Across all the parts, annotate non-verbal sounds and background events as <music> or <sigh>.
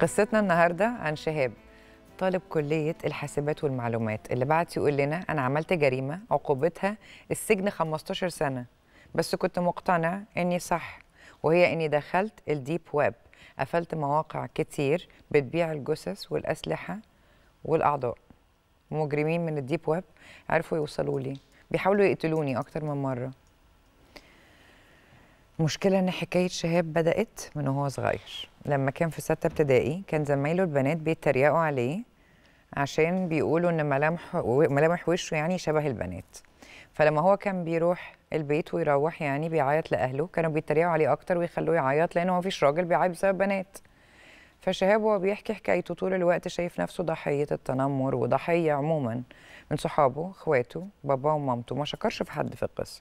قصتنا النهارده عن شهاب طالب كلية الحاسبات والمعلومات اللي بعت يقول لنا أنا عملت جريمة عقوبتها السجن 15 سنة بس كنت مقتنع إني صح وهي إني دخلت الديب ويب قفلت مواقع كتير بتبيع الجثث والأسلحة والأعضاء مجرمين من الديب ويب عرفوا يوصلوا لي بيحاولوا يقتلوني أكتر من مرة مشكلة ان حكاية شهاب بدأت من وهو صغير لما كان في ستة ابتدائي كان زمايله البنات بيتريقوا عليه عشان بيقولوا ان ملامح ملامح وشه يعني شبه البنات فلما هو كان بيروح البيت ويروح يعني بيعيط لاهله كانوا بيتريقوا عليه اكتر ويخلوه يعيط لان هو مفيش راجل بيعيط بسبب بنات فشهاب وهو بيحكي حكايته طول الوقت شايف نفسه ضحيه التنمر وضحيه عموما من صحابه اخواته باباه ومامته ما شكرش في حد في القصه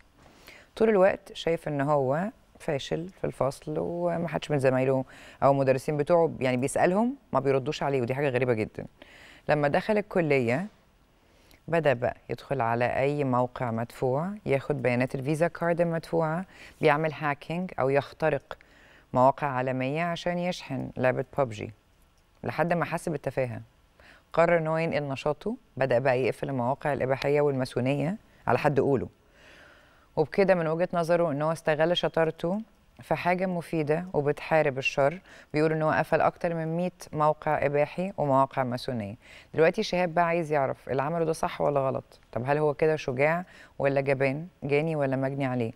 طول الوقت شايف ان هو فاشل في الفصل وما حدش من زمايله او المدرسين بتوعه يعني بيسالهم ما بيردوش عليه ودي حاجه غريبه جدا لما دخل الكليه بدا بقى يدخل على اي موقع مدفوع ياخد بيانات الفيزا كارد المدفوعه بيعمل هاكينج او يخترق مواقع عالميه عشان يشحن لعبه ببجي لحد ما حس بالتفاهه قرر ان هو ينقل نشاطه بدا بقى يقفل المواقع الاباحيه والماسونيه على حد قوله وبكده من وجهه نظره ان هو استغل شطارته في حاجه مفيده وبتحارب الشر بيقول ان هو قفل اكتر من 100 موقع اباحي ومواقع ماسونيه دلوقتي شهاب بقى عايز يعرف اللي عمله ده صح ولا غلط طب هل هو كده شجاع ولا جبان جاني ولا مجني عليه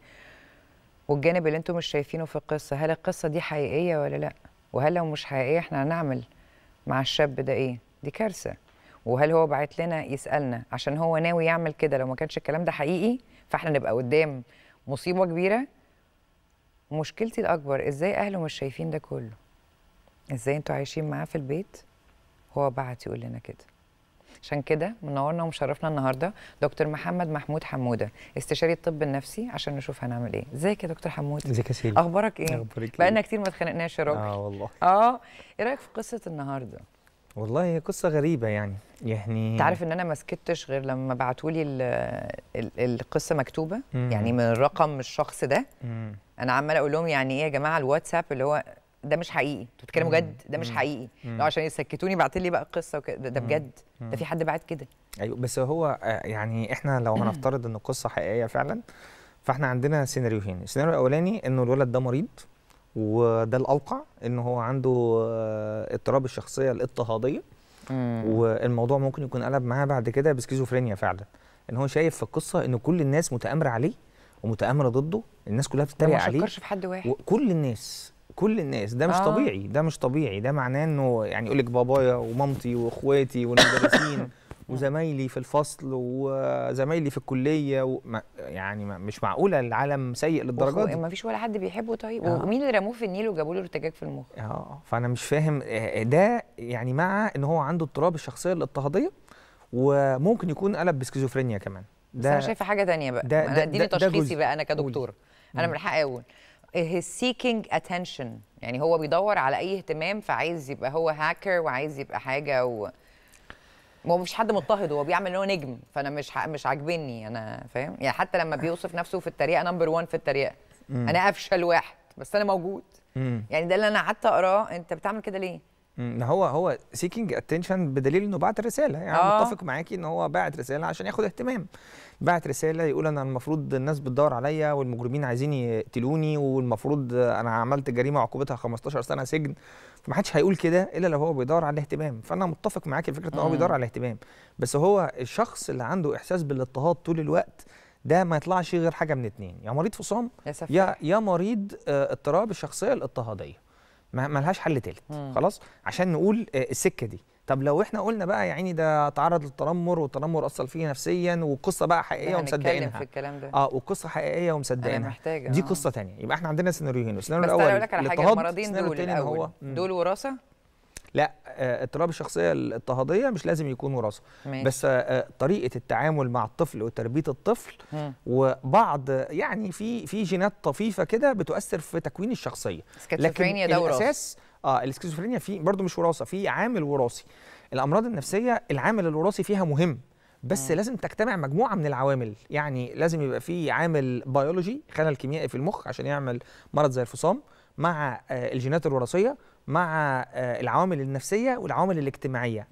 والجانب اللي انتم مش شايفينه في القصه هل القصه دي حقيقيه ولا لا وهل لو مش حقيقيه احنا هنعمل مع الشاب ده ايه دي كارثه وهل هو بعت لنا يسالنا عشان هو ناوي يعمل كده لو ما كانش الكلام ده حقيقي فاحنا نبقى قدام مصيبه كبيره مشكلتي الاكبر ازاي اهله مش شايفين ده كله ازاي انتوا عايشين معاه في البيت هو بعت يقول لنا كده عشان كده منورنا ومشرفنا النهارده دكتور محمد محمود حموده استشاري الطب النفسي عشان نشوف هنعمل ايه ازيك يا دكتور حمود ازيك يا اخبارك ايه اخبارك إيه؟ بقالنا كتير ما اتخانقناش يا راجل اه والله اه ايه رايك في قصه النهارده والله هي قصه غريبه يعني يعني تعرف ان انا ما سكتش غير لما بعتوا لي القصه مكتوبه مم. يعني من الرقم الشخص ده مم. انا عماله اقول لهم يعني ايه يا جماعه الواتساب اللي هو ده مش حقيقي انتوا بتتكلموا جد ده مش حقيقي لو عشان يسكتوني بعت لي بقى قصه وكده ده بجد ده في حد بعت كده ايوه بس هو آه، يعني احنا لو <clears throat> هنفترض ان القصه حقيقيه فعلا فاحنا عندنا سيناريوهين السيناريو الاولاني انه الولد ده مريض وده الاوقع ان هو عنده آه، اضطراب الشخصيه الاضطهاديه مم. والموضوع ممكن يكون قلب معاه بعد كده بسكيزوفرينيا فعلا ان هو شايف في القصه ان كل الناس متآمره عليه ومتآمره ضده الناس كلها بتتريق عليه ما في حد واحد كل الناس كل الناس ده مش آه. طبيعي ده مش طبيعي ده معناه انه يعني يقول لك بابايا ومامتي واخواتي والمدرسين <laughs> وزمايلي في الفصل وزمايلي في الكليه وما يعني ما مش معقوله العالم سيء للدرجه دي ما فيش ولا حد بيحبه طيب آه. ومين اللي رموه في النيل وجابوا له ارتجاج في المخ اه فانا مش فاهم آه، ده يعني مع ان هو عنده اضطراب الشخصيه الاضطهاديه وممكن يكون قلب بسكيزوفرينيا كمان ده بس انا شايفه حاجه ثانيه بقى ده انا اديني تشخيصي بقى انا كدكتوره انا من حقي اقول هيز سيكينج اتنشن يعني هو بيدور على اي اهتمام فعايز يبقى هو هاكر وعايز يبقى حاجه و... ما هو مش حد مضطهد هو بيعمل ان هو نجم فانا مش مش عاجبني انا فاهم يعني حتى لما آه. بيوصف نفسه في التريقه نمبر 1 في التريقه انا افشل واحد بس انا موجود يعني ده اللي انا قعدت اقراه انت بتعمل كده ليه ما هو هو سيكينج اتنشن بدليل انه بعت رساله يعني آه. متفق معاكي ان هو بعت رساله عشان ياخد اهتمام بعت رساله يقول انا المفروض الناس بتدور عليا والمجرمين عايزين يقتلوني والمفروض انا عملت جريمه عقوبتها 15 سنه سجن فما حدش هيقول كده الا لو هو بيدور على الاهتمام فانا متفق معاكي فكره ان هو بيدور على الاهتمام بس هو الشخص اللي عنده احساس بالاضطهاد طول الوقت ده ما يطلعش غير حاجه من اتنين يا مريض فصام يا يا مريض آه، اضطراب الشخصيه الاضطهاديه ما لهاش حل تالت خلاص عشان نقول آه، السكه دي طب لو احنا قلنا بقى يا عيني ده تعرض للتنمر والتنمر اثر فيه نفسيا والقصه بقى حقيقيه ومصدقينها في الكلام ده اه والقصه حقيقيه ومصدقينها دي آه. قصه ثانيه يبقى احنا عندنا سيناريوهين السيناريو الاول بس اقول لك على حاجه المرضين دول هو دول وراثه لا آه، اضطراب الشخصيه الاضطهاديه مش لازم يكون وراثه بس آه، آه، طريقه التعامل مع الطفل وتربيه الطفل مم. وبعض يعني في في جينات طفيفه كده بتؤثر في تكوين الشخصيه لكن ده الاساس اه الاسكيزوفرينيا في برضه مش وراثه في عامل وراثي الامراض النفسيه العامل الوراثي فيها مهم بس مم. لازم تجتمع مجموعه من العوامل يعني لازم يبقى في عامل بيولوجي خلل كيميائي في المخ عشان يعمل مرض زي الفصام مع الجينات الوراثيه مع آه، العوامل النفسيه والعوامل الاجتماعيه